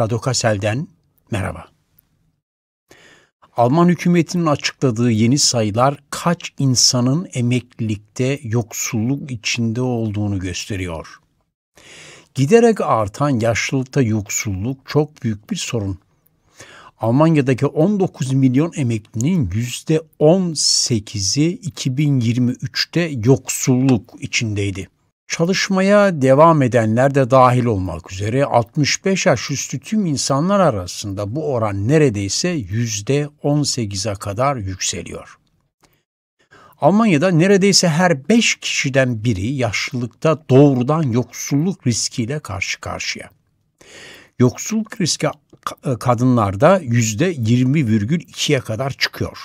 Radokasel'den merhaba. Alman hükümetinin açıkladığı yeni sayılar kaç insanın emeklilikte yoksulluk içinde olduğunu gösteriyor. Giderek artan yaşlılıkta yoksulluk çok büyük bir sorun. Almanya'daki 19 milyon emeklinin %18'i 2023'te yoksulluk içindeydi. Çalışmaya devam edenler de dahil olmak üzere 65 yaş üstü tüm insanlar arasında bu oran neredeyse %18'e kadar yükseliyor. Almanya'da neredeyse her 5 kişiden biri yaşlılıkta doğrudan yoksulluk riskiyle karşı karşıya. Yoksulluk riski e, kadınlarda %20,2'ye kadar çıkıyor.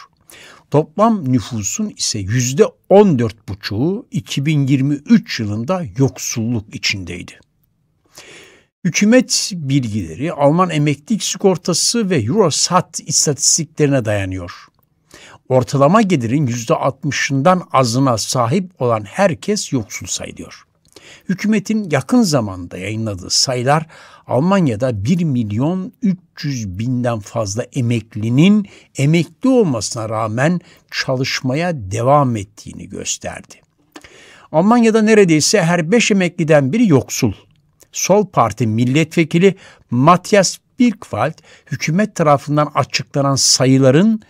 Toplam nüfusun ise yüzde on dört buçuğu 2023 yılında yoksulluk içindeydi. Hükümet bilgileri Alman emeklilik sigortası ve Eurostat istatistiklerine dayanıyor. Ortalama gelirin yüzde altmışından azına sahip olan herkes yoksul sayılıyor. Hükümetin yakın zamanda yayınladığı sayılar Almanya'da 1 milyon 300 binden fazla emeklinin emekli olmasına rağmen çalışmaya devam ettiğini gösterdi. Almanya'da neredeyse her 5 emekliden biri yoksul. Sol Parti milletvekili Matthias Birkwald hükümet tarafından açıklanan sayıların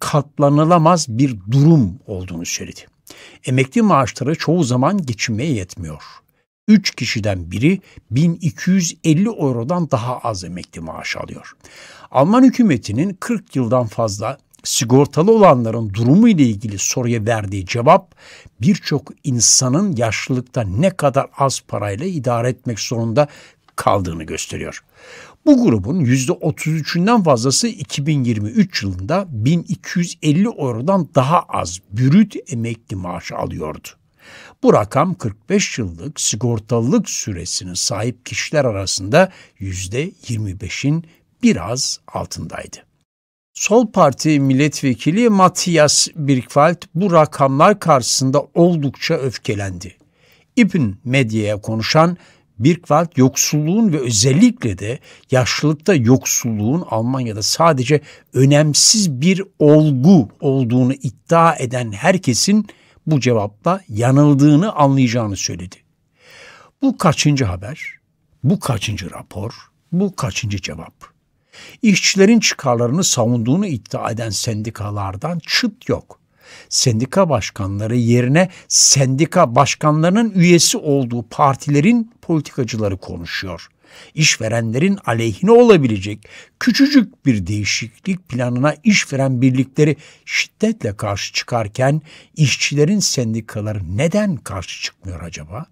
katlanılamaz bir durum olduğunu söyledi. Emekli maaşları çoğu zaman geçinmeye yetmiyor. 3 kişiden biri 1250 eurodan daha az emekli maaşı alıyor. Alman hükümetinin 40 yıldan fazla sigortalı olanların durumu ile ilgili soruya verdiği cevap birçok insanın yaşlılıkta ne kadar az parayla idare etmek zorunda kaldığını gösteriyor. Bu grubun %33'ünden fazlası 2023 yılında 1250 eurodan daha az bürüt emekli maaşı alıyordu. Bu rakam 45 yıllık sigortalılık süresine sahip kişiler arasında %25'in biraz altındaydı. Sol Parti milletvekili Matthias Birkfeld bu rakamlar karşısında oldukça öfkelendi. İbn medyaya konuşan Birkwald yoksulluğun ve özellikle de yaşlılıkta yoksulluğun Almanya'da sadece önemsiz bir olgu olduğunu iddia eden herkesin bu cevapla yanıldığını anlayacağını söyledi. Bu kaçıncı haber? Bu kaçıncı rapor? Bu kaçıncı cevap? İşçilerin çıkarlarını savunduğunu iddia eden sendikalardan çıt yok. Sendika başkanları yerine sendika başkanlarının üyesi olduğu partilerin politikacıları konuşuyor. İşverenlerin aleyhine olabilecek küçücük bir değişiklik planına işveren birlikleri şiddetle karşı çıkarken işçilerin sendikaları neden karşı çıkmıyor acaba?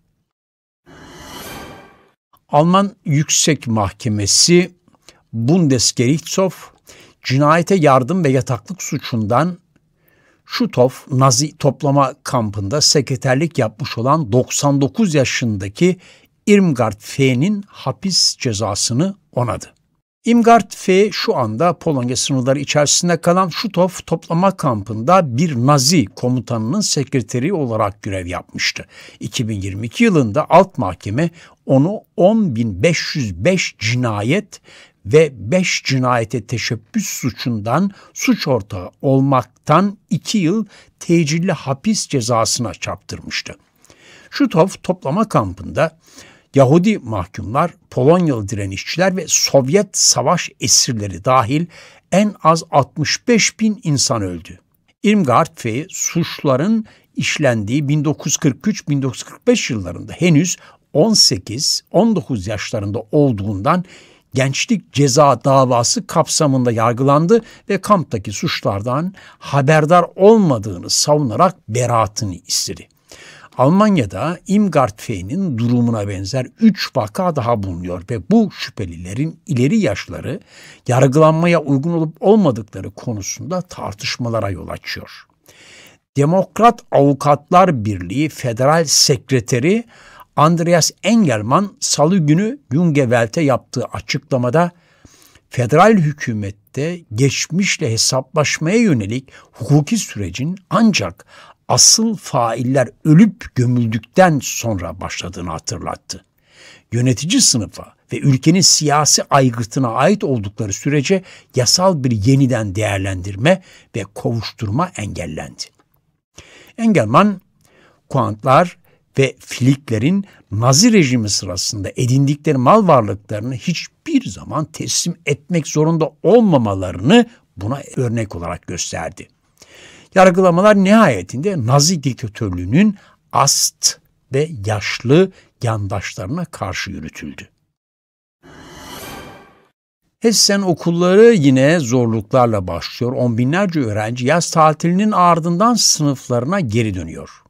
Alman Yüksek Mahkemesi Bundesgerichtshof cinayete yardım ve yataklık suçundan Şutov Nazi toplama kampında sekreterlik yapmış olan 99 yaşındaki Irmgard F'nin hapis cezasını onadı. Imgard F şu anda Polonya sınırları içerisinde kalan Şutov toplama kampında bir Nazi komutanının sekreteri olarak görev yapmıştı. 2022 yılında alt mahkeme onu 10.505 cinayet ve 5 cinayete teşebbüs suçundan suç ortağı olmaktan 2 yıl tecilli hapis cezasına çarptırmıştı. Şutov toplama kampında Yahudi mahkumlar, Polonyalı direnişçiler ve Sovyet savaş esirleri dahil en az 65 bin insan öldü. İmgard ve suçların işlendiği 1943-1945 yıllarında henüz 18-19 yaşlarında olduğundan gençlik ceza davası kapsamında yargılandı ve kamptaki suçlardan haberdar olmadığını savunarak beraatını istedi. Almanya'da Imgartfey'nin durumuna benzer 3 vaka daha bulunuyor ve bu şüphelilerin ileri yaşları yargılanmaya uygun olup olmadıkları konusunda tartışmalara yol açıyor. Demokrat Avukatlar Birliği Federal Sekreteri Andreas Engelmann salı günü Jungewelt'e yaptığı açıklamada federal hükümette geçmişle hesaplaşmaya yönelik hukuki sürecin ancak asıl failler ölüp gömüldükten sonra başladığını hatırlattı. Yönetici sınıfa ve ülkenin siyasi aygıtına ait oldukları sürece yasal bir yeniden değerlendirme ve kovuşturma engellendi. Engelman, kuantlar ve filiklerin Nazi rejimi sırasında edindikleri mal varlıklarını hiçbir zaman teslim etmek zorunda olmamalarını buna örnek olarak gösterdi. Yargılamalar nihayetinde Nazi diktatörlüğünün ast ve yaşlı yandaşlarına karşı yürütüldü. Hessen okulları yine zorluklarla başlıyor. On binlerce öğrenci yaz tatilinin ardından sınıflarına geri dönüyor.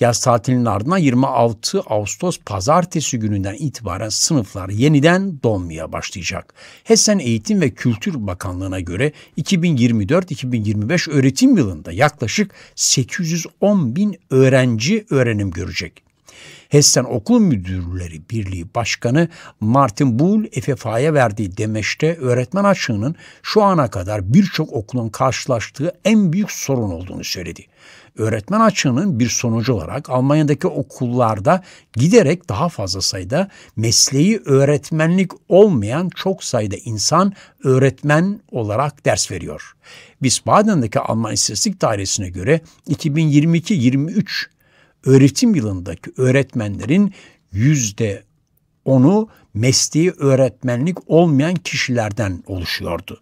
Yaz tatilinin ardından 26 Ağustos pazartesi gününden itibaren sınıflar yeniden donmaya başlayacak. Hessen Eğitim ve Kültür Bakanlığı'na göre 2024-2025 öğretim yılında yaklaşık 810 bin öğrenci öğrenim görecek. Hessen Okul Müdürleri Birliği Başkanı Martin Buhl FFA'ya verdiği demeçte öğretmen açığının şu ana kadar birçok okulun karşılaştığı en büyük sorun olduğunu söyledi. Öğretmen açığının bir sonucu olarak Almanya'daki okullarda giderek daha fazla sayıda mesleği öğretmenlik olmayan çok sayıda insan öğretmen olarak ders veriyor. Wiesbaden'deki Alman İstatistik Dairesi'ne göre 2022-23 öğretim yılındaki öğretmenlerin yüzde onu mesleği öğretmenlik olmayan kişilerden oluşuyordu.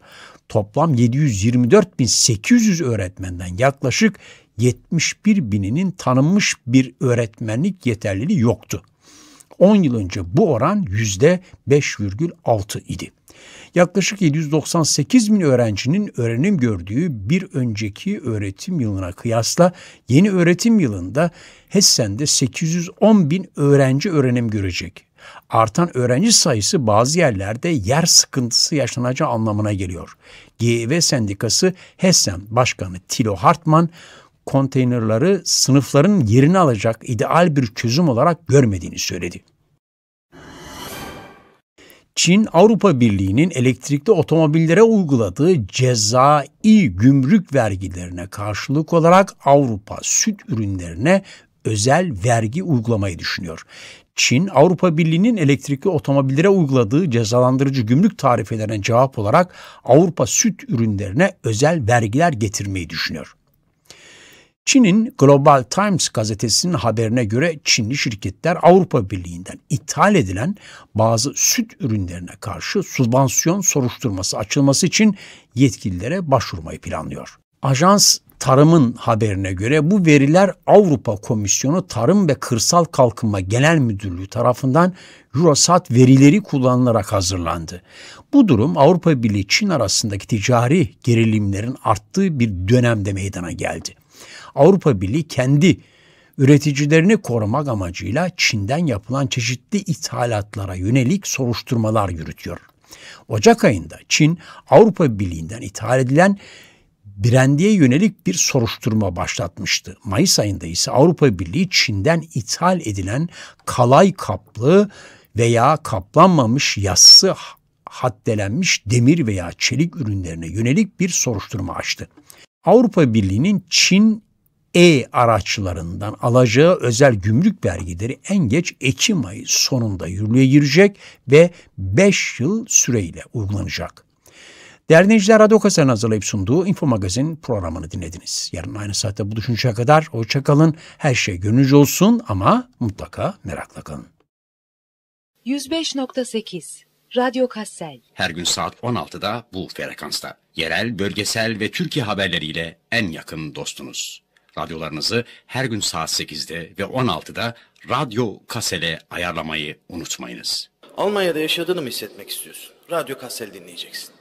Toplam 724.800 öğretmenden yaklaşık 71 bininin tanınmış bir öğretmenlik yeterliliği yoktu. 10 yıl önce bu oran %5,6 idi yaklaşık 798 bin öğrencinin öğrenim gördüğü bir önceki öğretim yılına kıyasla yeni öğretim yılında Hessen'de 810 bin öğrenci öğrenim görecek. Artan öğrenci sayısı bazı yerlerde yer sıkıntısı yaşanacağı anlamına geliyor. Gv e Sendikası Hessen Başkanı Tilo Hartman, konteynerları sınıfların yerini alacak ideal bir çözüm olarak görmediğini söyledi. Çin Avrupa Birliği'nin elektrikli otomobillere uyguladığı cezai gümrük vergilerine karşılık olarak Avrupa süt ürünlerine özel vergi uygulamayı düşünüyor. Çin, Avrupa Birliği'nin elektrikli otomobillere uyguladığı cezalandırıcı gümrük tarifelerine cevap olarak Avrupa süt ürünlerine özel vergiler getirmeyi düşünüyor. Çin'in Global Times gazetesinin haberine göre Çinli şirketler Avrupa Birliği'nden ithal edilen bazı süt ürünlerine karşı sübvansiyon soruşturması açılması için yetkililere başvurmayı planlıyor. Ajans Tarım'ın haberine göre bu veriler Avrupa Komisyonu Tarım ve Kırsal Kalkınma Genel Müdürlüğü tarafından Eurosat verileri kullanılarak hazırlandı. Bu durum Avrupa Birliği Çin arasındaki ticari gerilimlerin arttığı bir dönemde meydana geldi. Avrupa Birliği kendi üreticilerini korumak amacıyla Çin'den yapılan çeşitli ithalatlara yönelik soruşturmalar yürütüyor. Ocak ayında Çin Avrupa Birliği'nden ithal edilen brandiye yönelik bir soruşturma başlatmıştı. Mayıs ayında ise Avrupa Birliği Çin'den ithal edilen kalay kaplı veya kaplanmamış yassı haddelenmiş demir veya çelik ürünlerine yönelik bir soruşturma açtı. Avrupa Birliği'nin Çin e araçlarından alacağı özel gümrük vergileri en geç Ekim ayı sonunda yürürlüğe girecek ve 5 yıl süreyle uygulanacak. Değerli Radyo Kasar'ın hazırlayıp sunduğu Info Magazin programını dinlediniz. Yarın aynı saatte buluşuncaya kadar hoşçakalın, her şey gönlünüzce olsun ama mutlaka merakla kalın. 105.8 Radyo Kassel. Her gün saat 16'da bu frekansta. Yerel, bölgesel ve Türkiye haberleriyle en yakın dostunuz radyolarınızı her gün saat 8'de ve 16'da Radyo Kasel'e ayarlamayı unutmayınız. Almanya'da yaşadığını mı hissetmek istiyorsun? Radyo Kasel dinleyeceksin.